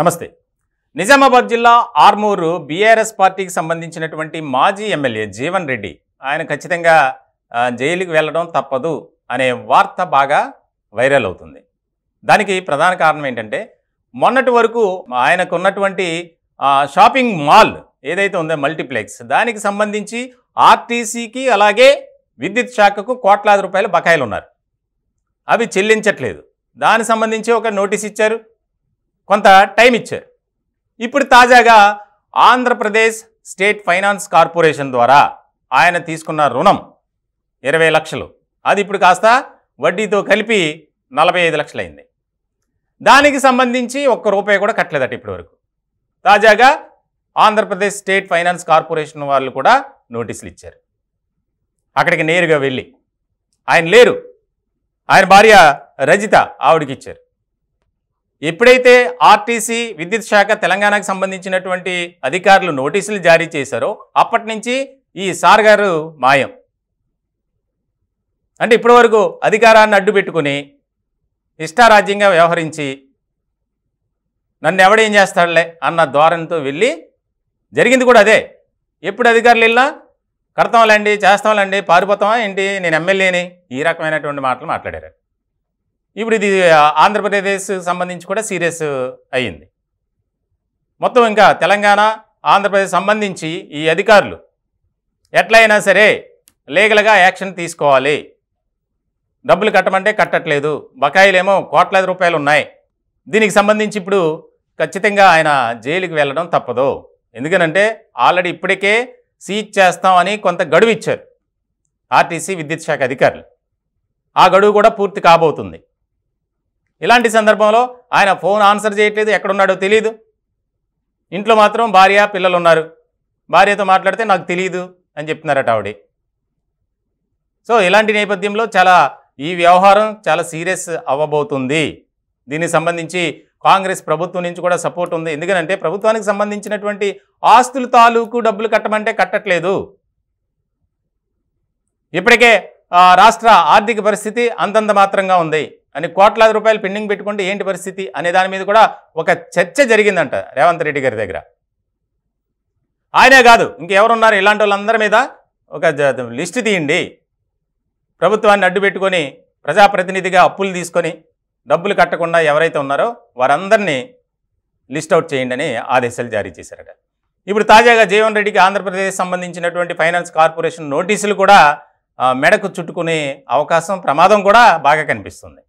నమస్తే నిజామాబాద్ జిల్లా ఆర్మూరు బీఆర్ఎస్ పార్టీకి సంబంధించినటువంటి మాజీ ఎమ్మెల్యే జీవన్ రెడ్డి ఆయన ఖచ్చితంగా జైలుకి వెళ్ళడం తప్పదు అనే వార్త బాగా వైరల్ అవుతుంది దానికి ప్రధాన కారణం ఏంటంటే మొన్నటి వరకు ఆయనకున్నటువంటి షాపింగ్ మాల్ ఏదైతే ఉందో మల్టీప్లెక్స్ దానికి సంబంధించి ఆర్టీసీకి అలాగే విద్యుత్ శాఖకు కోట్లాది రూపాయల బకాయిలు ఉన్నారు అవి చెల్లించట్లేదు దానికి సంబంధించి ఒక నోటీస్ ఇచ్చారు కొంత టైం ఇచ్చారు ఇప్పుడు తాజాగా ఆంధ్రప్రదేశ్ స్టేట్ ఫైనాన్స్ కార్పొరేషన్ ద్వారా ఆయన తీసుకున్న రుణం ఇరవై లక్షలు అది ఇప్పుడు కాస్త వడ్డీతో కలిపి నలభై ఐదు లక్షలైంది దానికి సంబంధించి ఒక్క రూపాయి కూడా కట్టలేదట ఇప్పటివరకు తాజాగా ఆంధ్రప్రదేశ్ స్టేట్ ఫైనాన్స్ కార్పొరేషన్ వాళ్ళు కూడా నోటీసులు ఇచ్చారు అక్కడికి నేరుగా వెళ్ళి ఆయన లేరు ఆయన భార్య రజిత ఆవిడకి ఇచ్చారు ఎప్పుడైతే ఆర్టీసీ విద్యుత్ శాఖ తెలంగాణకు సంబంధించినటువంటి అధికారులు నోటీసులు జారీ చేశారో అప్పటి నుంచి ఈ సార్ గారు మాయం అంటే ఇప్పటి వరకు అధికారాన్ని అడ్డు పెట్టుకుని ఇష్టారాజ్యంగా వ్యవహరించి నన్ను ఎవడేం చేస్తాడులే అన్న ధోరణితో వెళ్ళి జరిగింది కూడా అదే ఎప్పుడు అధికారులు వెళ్ళినా కడతాంలేండి చేస్తాంలేండి పారిపోతామా ఏంటి నేను ఎమ్మెల్యేని ఈ రకమైనటువంటి మాటలు మాట్లాడారు ఇప్పుడు ఇది ఆంధ్రప్రదేశ్ సంబంధించి కూడా సీరియస్ అయ్యింది మొత్తం ఇంకా తెలంగాణ ఆంధ్రప్రదేశ్ సంబంధించి ఈ అధికారులు ఎట్లయినా సరే లీగల్గా యాక్షన్ తీసుకోవాలి డబ్బులు కట్టమంటే కట్టట్లేదు బకాయిలేమో కోట్లాది రూపాయలు ఉన్నాయి దీనికి సంబంధించి ఇప్పుడు ఖచ్చితంగా ఆయన జైలుకి వెళ్ళడం తప్పదు ఎందుకనంటే ఆల్రెడీ ఇప్పటికే సీజ్ చేస్తామని కొంత గడువు ఇచ్చారు ఆర్టీసీ విద్యుత్ శాఖ అధికారులు ఆ గడువు కూడా పూర్తి కాబోతుంది ఇలాంటి సందర్భంలో ఆయన ఫోన్ ఆన్సర్ చేయట్లేదు ఎక్కడున్నాడో తెలియదు ఇంట్లో మాత్రం భార్య పిల్లలు ఉన్నారు భార్యతో మాట్లాడితే నాకు తెలియదు అని చెప్తున్నారట ఆవిడ సో ఇలాంటి నేపథ్యంలో చాలా ఈ వ్యవహారం చాలా సీరియస్ అవ్వబోతుంది దీనికి సంబంధించి కాంగ్రెస్ ప్రభుత్వం నుంచి కూడా సపోర్ట్ ఉంది ఎందుకంటే ప్రభుత్వానికి సంబంధించినటువంటి ఆస్తుల తాలూకు డబ్బులు కట్టమంటే కట్టట్లేదు ఇప్పటికే రాష్ట్ర ఆర్థిక పరిస్థితి అంతంత మాత్రంగా ఉంది అని కోట్లాది రూపాయలు పెండింగ్ పెట్టుకుంటే ఏంటి పరిస్థితి అనే దాని మీద కూడా ఒక చర్చ జరిగిందంట రేవంత్ రెడ్డి గారి దగ్గర ఆయనే కాదు ఇంకెవరున్నారు ఇలాంటి వాళ్ళందరి మీద ఒక లిస్ట్ తీయండి ప్రభుత్వాన్ని అడ్డు పెట్టుకొని ప్రజాప్రతినిధిగా అప్పులు తీసుకొని డబ్బులు కట్టకుండా ఎవరైతే ఉన్నారో వారందరినీ లిస్ట్ అవుట్ చేయండి అని ఆదేశాలు జారీ చేశారట ఇప్పుడు తాజాగా జీవన్ రెడ్డికి ఆంధ్రప్రదేశ్ సంబంధించినటువంటి ఫైనాన్స్ కార్పొరేషన్ నోటీసులు కూడా మెడకు చుట్టుకునే అవకాశం ప్రమాదం కూడా బాగా కనిపిస్తుంది